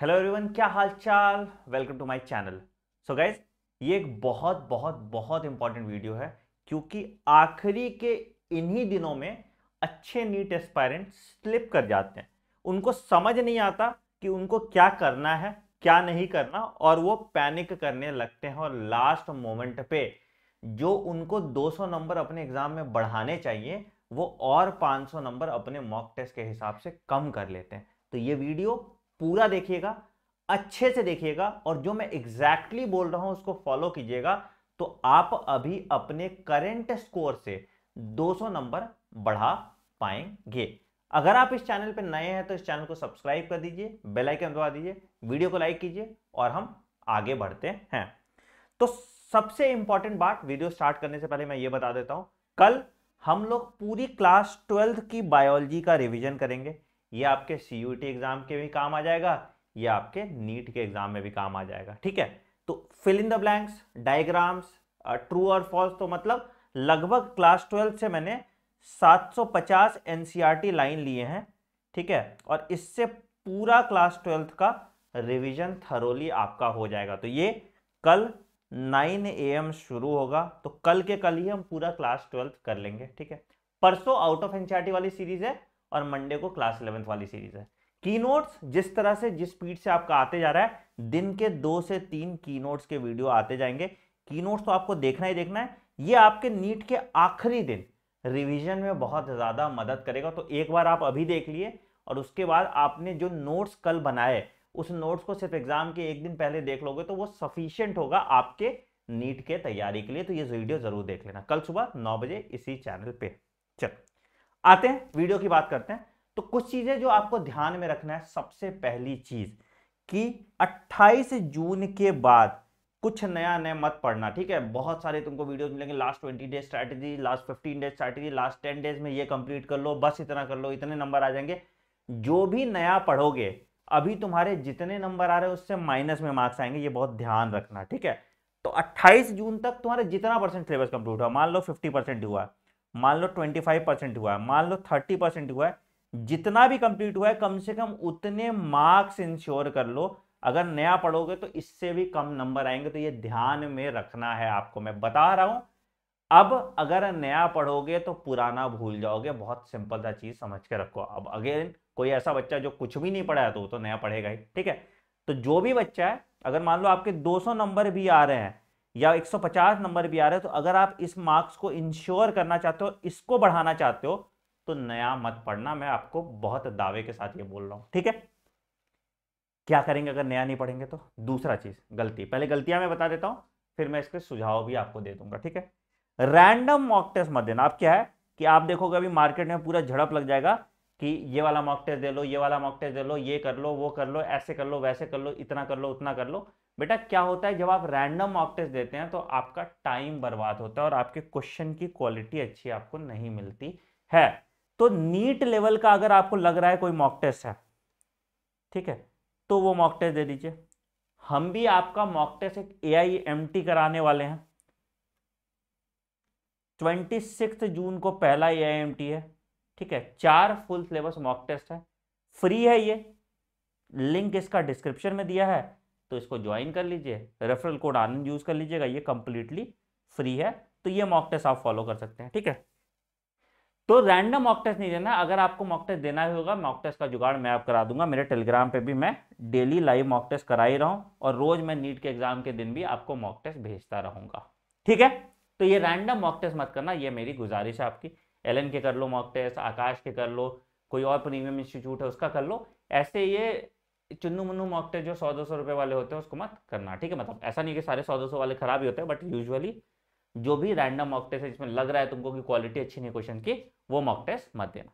hello everyone क्या हाल चाल welcome to my channel so guys ये एक बहुत बहुत बहुत इंपॉर्टेंट वीडियो है क्योंकि आखिरी के इन्हीं दिनों में अच्छे नीट एस्पायरेंट स्लिप कर जाते हैं उनको समझ नहीं आता कि उनको क्या करना है क्या नहीं करना और वो पैनिक करने लगते हैं और लास्ट मोमेंट पे जो उनको 200 नंबर अपने एग्जाम में बढ़ाने चाहिए वो और 500 नंबर अपने मॉक टेस्ट के हिसाब से कम कर लेते हैं तो ये वीडियो पूरा देखिएगा अच्छे से देखिएगा और जो मैं एग्जैक्टली exactly बोल रहा हूं उसको फॉलो कीजिएगा तो आप अभी अपने करेंट स्कोर से 200 नंबर बढ़ा पाएंगे अगर आप इस चैनल पर नए हैं तो इस चैनल को सब्सक्राइब कर दीजिए बेल आइकन दबा दीजिए वीडियो को लाइक कीजिए और हम आगे बढ़ते हैं तो सबसे इंपॉर्टेंट बात वीडियो स्टार्ट करने से पहले मैं ये बता देता हूं कल हम लोग पूरी क्लास ट्वेल्थ की बायोलॉजी का रिवीजन करेंगे ये आपके सी एग्ज़ाम के भी काम आ जाएगा ये आपके नीट के एग्ज़ाम में भी काम आ जाएगा ठीक है तो fill in the blanks diagrams true और फॉल्स तो मतलब लगभग क्लास ट्वेल्थ से मैंने 750 एनसीईआरटी लाइन लिए हैं ठीक है और इससे पूरा क्लास ट्वेल्थ का रिवीजन थरोली आपका हो जाएगा तो ये कल 9 एम शुरू होगा तो कल के कल ही हम पूरा क्लास ट्वेल्थ कर लेंगे ठीक है परसों आउट ऑफ एनसीईआरटी वाली सीरीज है और मंडे को क्लास इलेवेंथ वाली सीरीज है की नोट्स जिस तरह से जिस स्पीड से आपका आते जा रहा है दिन के दो से तीन की नोट्स के वीडियो आते जाएंगे की नोट्स तो आपको देखना ही देखना है ये आपके नीट के आखिरी दिन रिवीजन में बहुत ज़्यादा मदद करेगा तो एक बार आप अभी देख लिए और उसके बाद आपने जो नोट्स कल बनाए उस नोट्स को सिर्फ एग्जाम के एक दिन पहले देख लोगे तो वो सफिशियंट होगा आपके नीट के तैयारी के लिए तो ये वीडियो ज़रूर देख लेना कल सुबह नौ बजे इसी चैनल पे चलो आते हैं वीडियो की बात करते हैं तो कुछ चीजें जो आपको ध्यान में रखना है सबसे पहली चीज कि 28 जून के बाद कुछ नया नया मत पढ़ना ठीक है बहुत सारे तुमको वीडियोस मिलेंगे last 20 days strategy last 15 days strategy last 10 days में ये कंप्लीट कर लो बस इतना कर लो इतने नंबर आ जाएंगे जो भी नया पढ़ोगे अभी तुम्हारे जितने नंबर आ रहे हैं उससे माइनस में मार्क्स आएंगे ये बहुत ध्यान रखना ठीक है तो अट्ठाईस जून तक तुम्हारे जितना परसेंट सिलेबस कंप्लीट हुआ मान लो फिफ्टी परसेंट हुआ मान लो ट्वेंटी फाइव परसेंट हुआ है मान लो थर्टी परसेंट हुआ है जितना भी कंप्लीट हुआ है कम से कम उतने मार्क्स इंश्योर कर लो अगर नया पढ़ोगे तो इससे भी कम नंबर आएंगे तो ये ध्यान में रखना है आपको मैं बता रहा हूँ अब अगर नया पढ़ोगे तो पुराना भूल जाओगे बहुत सिंपल सा चीज़ समझ के रखो अब अगेन कोई ऐसा बच्चा जो कुछ भी नहीं पढ़ा है तो वो तो नया पढ़ेगा ही ठीक है तो जो भी बच्चा है अगर मान लो आपके 200 नंबर भी आ रहे हैं या 150 नंबर भी आ रहे हो तो अगर आप इस मार्क्स को इंश्योर करना चाहते हो इसको बढ़ाना चाहते हो तो नया मत पढ़ना मैं आपको बहुत दावे के साथ ये बोल रहा हूँ ठीक है क्या करेंगे अगर नया नहीं पढ़ेंगे तो दूसरा चीज़ गलती पहले गलतियां मैं बता देता हूँ फिर मैं इसके सुझाव भी आपको दे दूंगा ठीक है रैंडम मॉक टेस्ट मत देना आप क्या है कि आप देखोगे अभी मार्केट में पूरा झड़प लग जाएगा कि ये वाला मॉक टेस्ट दे लो ये वाला मॉक टेस्ट दे लो ये कर लो वो कर लो ऐसे कर लो वैसे कर लो इतना कर लो उतना कर लो बेटा क्या होता है जब आप रैंडम मॉक टेस्ट देते हैं तो आपका टाइम बर्बाद होता है और आपके क्वेश्चन की क्वालिटी अच्छी आपको नहीं मिलती है तो नीट लेवल का अगर आपको लग रहा है कोई मॉक टेस्ट है ठीक है तो वो मॉक टेस्ट दे दीजिए हम भी आपका मॉक टेस्ट एक ए आई एम टी कराने वाले हैं ट्वेंटी सिक्स जून को पहला ए आई एम टी है ठीक है चार फुल सिलेबस मॉक टेस्ट है फ्री है ये लिंक इसका डिस्क्रिप्शन में दिया है तो इसको ज्वाइन कर लीजिए रेफरल कोड आनंद यूज़ कर लीजिएगा ये कम्प्लीटली फ्री है तो ये मॉक टेस्ट आप फॉलो कर सकते हैं ठीक है तो रैंडम मॉक टेस्ट नहीं देना अगर आपको मॉक टेस्ट देना ही होगा मॉक टेस्ट का जुगाड़ मैं आप करा दूंगा मेरे टेलीग्राम पे भी मैं डेली लाइव मॉक टेस्ट करा ही रहा हूँ और रोज मैं नीट के एग्जाम के दिन भी आपको मॉक टेस्ट भेजता रहूंगा ठीक है तो ये रैंडम मॉक टेस्ट मत करना ये मेरी गुजारिश है आपकी एल के कर लो मॉक टेस्ट आकाश के कर लो कोई और प्रीमियम इंस्टीट्यूट है उसका कर लो ऐसे ये चुन्नू मुन्नू मॉक टेस्ट जो सौ दो सौ रुपये वाले होते हैं उसको मत करना ठीक है मतलब ऐसा नहीं कि सारे सौ दो सौ वाले खराब ही होते हैं बट यूजुअली जो भी रैंडम मॉक टेस्ट है जिसमें लग रहा है तुमको कि क्वालिटी अच्छी नहीं क्वेश्चन की वो मॉक टेस्ट मत देना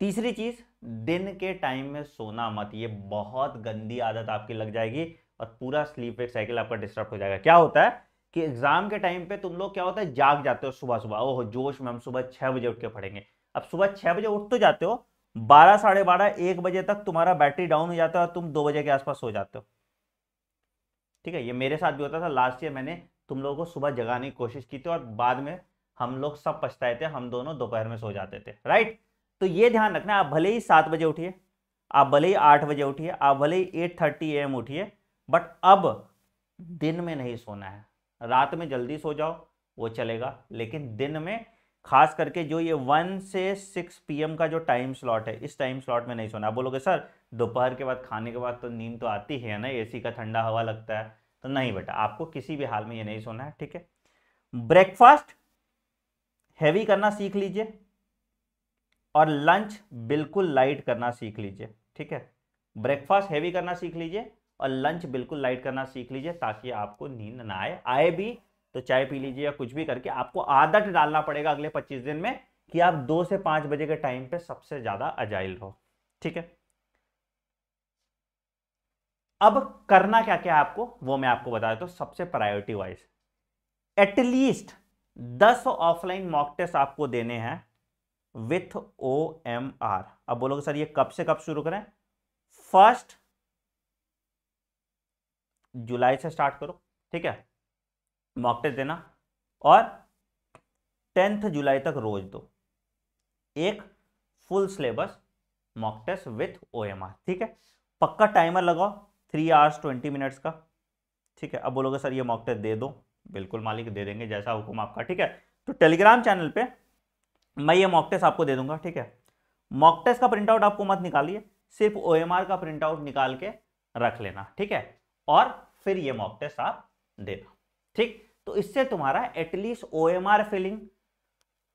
तीसरी चीज दिन के टाइम में सोना मत ये बहुत गंदी आदत आपकी लग जाएगी और पूरा स्लीप एक साइकिल आपका डिस्टर्ब हो जाएगा क्या होता है कि एग्जाम के टाइम पे तुम लोग क्या होता है जाग जाते हो सुबह सुबह ओह जोश में हम सुबह छह बजे उठ के पढ़ेंगे अब सुबह छह बजे उठ तो जाते हो बारह साढ़े बारह एक बजे तक तुम्हारा बैटरी डाउन हो जाता है और तुम दो बजे के आसपास सो जाते हो ठीक है ये मेरे साथ भी होता था लास्ट ईयर मैंने तुम लोगों को सुबह जगाने की कोशिश की थी और बाद में हम लोग सब पछताए थे हम दोनों दोपहर में सो जाते थे राइट तो ये ध्यान रखना आप भले ही सात बजे उठिए आप भले ही आठ बजे उठिए आप भले ही एट थर्टी एम उठिए बट अब दिन में नहीं सोना है रात में जल्दी सो जाओ वो चलेगा लेकिन दिन में खास करके जो ये वन से सिक्स पीएम का जो टाइम स्लॉट है इस टाइम स्लॉट में नहीं सोना आप बोलोगे सर दोपहर के बाद खाने के बाद तो नींद तो आती है ना एसी का ठंडा हवा लगता है तो नहीं बेटा आपको किसी भी हाल में ये नहीं सोना है ठीक है ब्रेकफास्ट हैवी करना सीख लीजिए और लंच बिल्कुल लाइट करना सीख लीजिए ठीक है ब्रेकफास्ट हैवी करना सीख लीजिए और लंच बिल्कुल लाइट करना सीख लीजिए ताकि आपको नींद ना आए आए भी तो चाय पी लीजिए या कुछ भी करके आपको आदत डालना पड़ेगा अगले पच्चीस दिन में कि आप दो से पांच बजे के टाइम पे सबसे ज़्यादा अजाइल रहो ठीक है अब करना क्या क्या है आपको वो मैं आपको बता देता हूं सबसे प्रायोरिटी वाइज एटलीस्ट दस ऑफलाइन मॉक टेस्ट आपको देने हैं विथ ओ एम आर अब बोलोगे सर ये कब से कब शुरू करें फर्स्ट जुलाई से स्टार्ट करो ठीक है मॉक टेस्ट देना और टेंथ जुलाई तक रोज दो एक full syllabus mock test with ओ ठीक है पक्का टाइमर लगाओ थ्री आवर्स ट्वेंटी मिनट्स का ठीक है अब बोलोगे सर ये मॉक टेस्ट दे दो बिल्कुल मालिक दे देंगे जैसा हुक्म आपका ठीक है तो टेलीग्राम चैनल पे मैं ये मॉक टेस्ट आपको दे दूंगा ठीक है मॉक टेस्ट का प्रिंटआउट आपको मत निकालिए सिर्फ ओ का प्रिंटआउट निकाल के रख लेना ठीक है और फिर ये मॉक टेस्ट आप देना ठीक तो इससे तुम्हारा at least O M R filling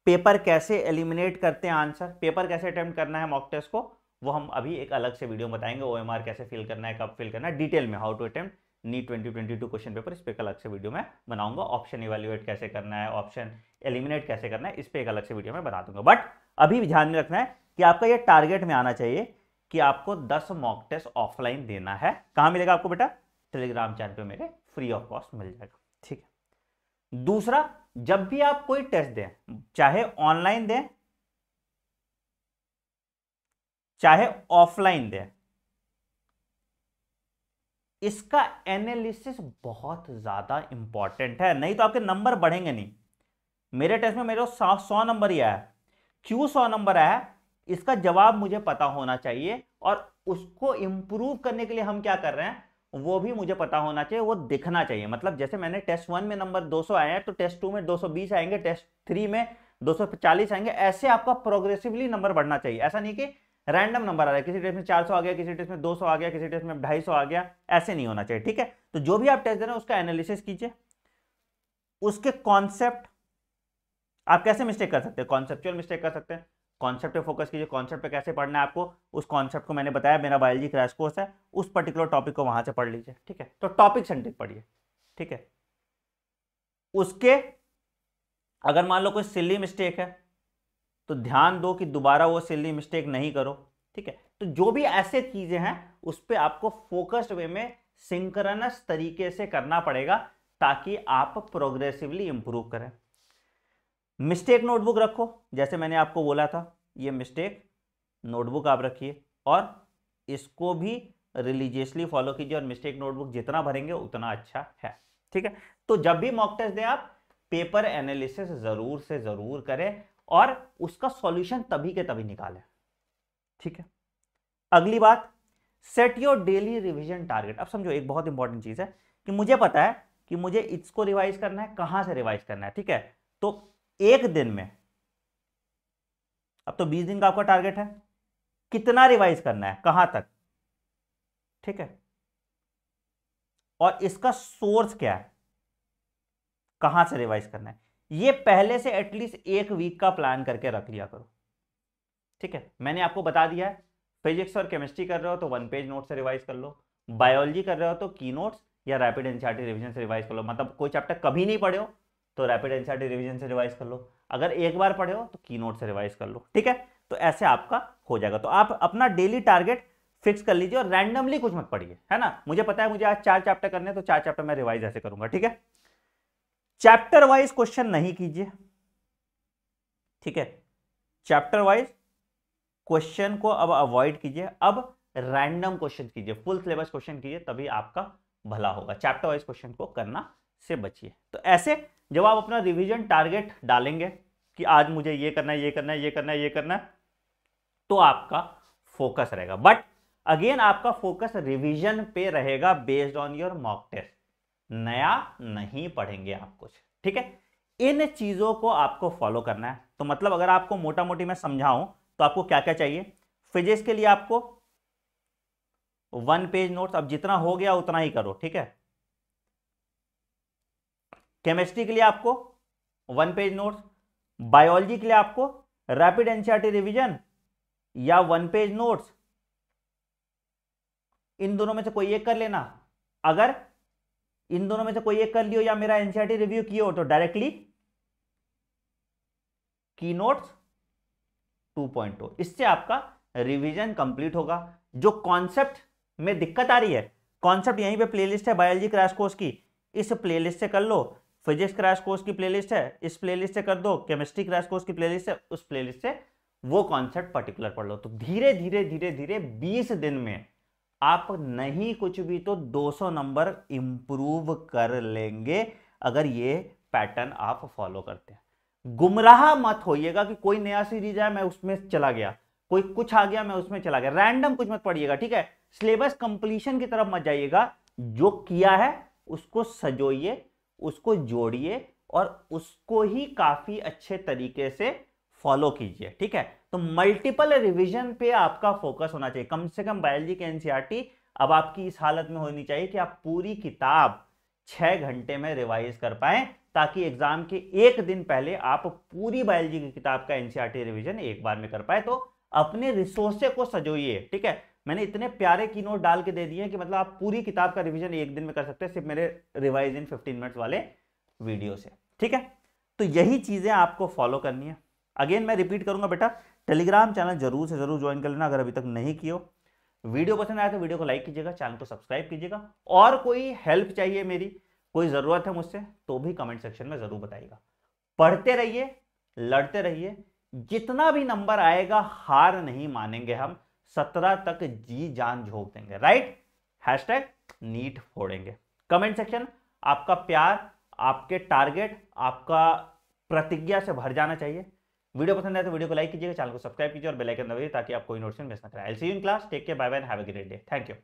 paper कैसे एलिमिनेट करते हैं आंसर पेपर कैसे अटेम्प्ट करना है मॉक टेस्ट को वो हम अभी एक अलग से वीडियो बताएंगे ओ एम आर कैसे फिल करना है कब फिल करना है डिटेल में how to attempt NEET twenty twenty two question paper इस पर एक अलग से वीडियो में बनाऊंगा ऑप्शन इवेल्युएट कैसे करना है ऑप्शन एलिमिनेट कैसे करना है इस पर एक अलग से वीडियो में बना दूंगा बट अभी भी ध्यान में रखना है कि आपका यह टारगेट में आना चाहिए कि आपको 10 मॉक टेस्ट ऑफलाइन देना है कहाँ मिलेगा आपको बेटा टेलीग्राम चैनल पे मेरे फ्री ऑफ कॉस्ट मिल जाएगा ठीक है दूसरा जब भी आप कोई टेस्ट दें चाहे ऑनलाइन दें चाहे ऑफलाइन दें इसका एनालिसिस बहुत ज़्यादा इंपॉर्टेंट है नहीं तो आपके नंबर बढ़ेंगे नहीं मेरे टेस्ट में मेरे को सौ नंबर ही आया क्यों सौ नंबर आया इसका जवाब मुझे पता होना चाहिए और उसको इंप्रूव करने के लिए हम क्या कर रहे हैं वो भी मुझे पता होना चाहिए वो दिखना चाहिए मतलब जैसे मैंने टेस्ट वन में नंबर 200 आए हैं तो टेस्ट टू में 220 आएंगे टेस्ट थ्री में 240 आएंगे ऐसे आपका प्रोग्रेसिवली नंबर बढ़ना चाहिए ऐसा नहीं कि रैंडम नंबर आ रहा है किसी टेस्ट में 400 आ गया किसी टेस्ट में 200 आ गया किसी टेस्ट में सौ आ गया ऐसे नहीं होना चाहिए ठीक है तो जो भी आप टेस्ट दे रहे हैं उसका एनालिसिस कीजिए उसके कॉन्सेप्ट आप कैसे मिस्टेक कर सकते हैं कॉन्सेप्चुअल मिस्टेक कर सकते हैं कॉन्सेप्ट पे फोकस कीजिए कॉन्सेप्ट पे कैसे पढ़ना है आपको उस कॉन्सेप्ट को मैंने बताया मेरा बायोलॉजी क्रैश कोर्स है उस पर्टिकुलर टॉपिक को वहां से पढ़ लीजिए ठीक है तो टॉपिक सेंट्रिक पढ़िए ठीक है उसके अगर मान लो कोई सिल्ली मिस्टेक है तो ध्यान दो कि दोबारा वो सिल्ली मिस्टेक नहीं करो ठीक है तो जो भी ऐसे चीज़ें हैं उस पर आपको फोकस्ड वे में सिंक्रनस तरीके से करना पड़ेगा ताकि आप प्रोग्रेसिवली इंप्रूव करें मिस्टेक नोटबुक रखो जैसे मैंने आपको बोला था ये मिस्टेक नोटबुक आप रखिए और इसको भी रिलीजियसली फॉलो कीजिए और मिस्टेक नोटबुक जितना भरेंगे उतना अच्छा है ठीक है तो जब भी मॉक टेस्ट दें आप पेपर एनालिसिस जरूर से जरूर करें और उसका सॉल्यूशन तभी के तभी निकालें ठीक है अगली बात set your daily revision target अब समझो एक बहुत इंपॉर्टेंट चीज है कि मुझे पता है कि मुझे इसको रिवाइज करना है कहां से रिवाइज करना है ठीक है तो एक दिन में अब तो बीस दिन का आपका टारगेट है कितना रिवाइज करना है कहां तक ठीक है और इसका सोर्स क्या है कहां से रिवाइज करना है ये पहले से एटलीस्ट एक वीक का प्लान करके रख लिया करो ठीक है मैंने आपको बता दिया है फिजिक्स और केमिस्ट्री कर रहे हो तो वन पेज नोट से रिवाइज कर लो बायोलॉजी कर रहे हो तो की नोट्स या रैपिड एनसीआरटी रिविजन से रिवाइज कर लो मतलब कोई चैप्टर कभी नहीं पढ़े हो तो रैपिड एनसीआर रिवीजन से रिवाइज कर लो अगर एक बार पढ़े हो तो की नोट से रिवाइज कर लो ठीक है तो ऐसे आपका हो जाएगा तो आप अपना डेली टारगेट फिक्स कर लीजिए और रैंडमली कुछ मत पढ़िए है ना मुझे पता है मुझे आज चार चैप्टर करने हैं तो चार चैप्टर मैं रिवाइज ऐसे करूंगा ठीक है चैप्टर वाइज क्वेश्चन नहीं कीजिए ठीक है चैप्टर वाइज क्वेश्चन को अब अवॉइड कीजिए अब रैंडम क्वेश्चन कीजिए फुल सिलेबस क्वेश्चन कीजिए तभी आपका भला होगा चैप्टर वाइज क्वेश्चन को करना से बचिए तो ऐसे जब आप अपना रिविजन टारगेट डालेंगे कि आज मुझे ये करना है ये करना है ये करना है ये करना है तो आपका फोकस रहेगा बट अगेन आपका फोकस रिवीजन पे रहेगा based on your mock test नया नहीं पढ़ेंगे आप कुछ ठीक है इन चीजों को आपको फॉलो करना है तो मतलब अगर आपको मोटा मोटी मैं समझाऊं तो आपको क्या क्या चाहिए फिजिक्स के लिए आपको वन पेज नोट्स अब जितना हो गया उतना ही करो ठीक है केमिस्ट्री के लिए आपको वन पेज नोट्स बायोलॉजी के लिए आपको रैपिड एनसीआरटी रिवीजन या वन पेज नोट्स इन दोनों में से कोई एक कर लेना अगर इन दोनों में से कोई एक कर लियो या मेरा एनसीआरटी रिव्यू हो तो डायरेक्टली की नोट्स टू इससे आपका रिवीजन कंप्लीट होगा जो कॉन्सेप्ट में दिक्कत आ रही है कॉन्सेप्ट यहीं पे प्लेलिस्ट है बायोलॉजी क्रैश कोर्स की इस प्लेलिस्ट से कर लो फिजिक्स क्रैश कोर्स की प्लेलिस्ट है इस प्लेलिस्ट से कर दो केमिस्ट्री क्रैश कोर्स की प्लेलिस्ट है उस प्लेलिस्ट से वो कॉन्सेप्ट पर्टिकुलर पढ़ लो तो धीरे धीरे धीरे धीरे 20 दिन में आप नहीं कुछ भी तो 200 नंबर इंप्रूव कर लेंगे अगर ये पैटर्न आप फॉलो करते हैं गुमराह मत होइएगा कि कोई नया सीरीज आया मैं उसमें चला गया कोई कुछ आ गया मैं उसमें चला गया रैंडम कुछ मत पढ़िएगा ठीक है सिलेबस कंप्लीशन की तरफ मत जाइएगा जो किया है उसको सजोइए उसको जोड़िए और उसको ही काफ़ी अच्छे तरीके से फॉलो कीजिए ठीक है तो मल्टीपल रिवीजन पे आपका फोकस होना चाहिए कम से कम बायोलॉजी के एनसीईआरटी e अब आपकी इस हालत में होनी चाहिए कि आप पूरी किताब छह घंटे में रिवाइज कर पाए ताकि एग्जाम के एक दिन पहले आप पूरी बायोलॉजी की किताब का एनसीईआरटी रिवीजन e एक बार में कर पाए तो अपने रिसोर्से को सजोइए ठीक है मैंने इतने प्यारे की नोट डाल के दे दिए कि मतलब आप पूरी किताब का रिविजन एक दिन में कर सकते हैं सिर्फ मेरे रिवाइज इन फिफ्टीन मिनट्स वाले वीडियो से ठीक है तो यही चीज़ें आपको फॉलो करनी है अगेन मैं रिपीट करूंगा बेटा टेलीग्राम चैनल जरूर से जरूर ज्वाइन कर लेना अगर अभी तक नहीं किया वीडियो पसंद आया तो वीडियो को लाइक कीजिएगा चैनल को सब्सक्राइब कीजिएगा और कोई हेल्प चाहिए मेरी कोई ज़रूरत है मुझसे तो भी कमेंट सेक्शन में ज़रूर बताइएगा पढ़ते रहिए लड़ते रहिए जितना भी नंबर आएगा हार नहीं मानेंगे हम सत्रह तक जी जान झोंक देंगे राइट हैशटैग नीट फोड़ेंगे कमेंट सेक्शन आपका प्यार आपके टारगेट आपका प्रतिज्ञा से भर जाना चाहिए वीडियो पसंद आए तो वीडियो को लाइक कीजिएगा चैनल को सब्सक्राइब कीजिए और बेल आइकन दबाइए ताकि आप कोई नोटिस मिस ना करें I see you in class टेक के bye bye have a great day thank you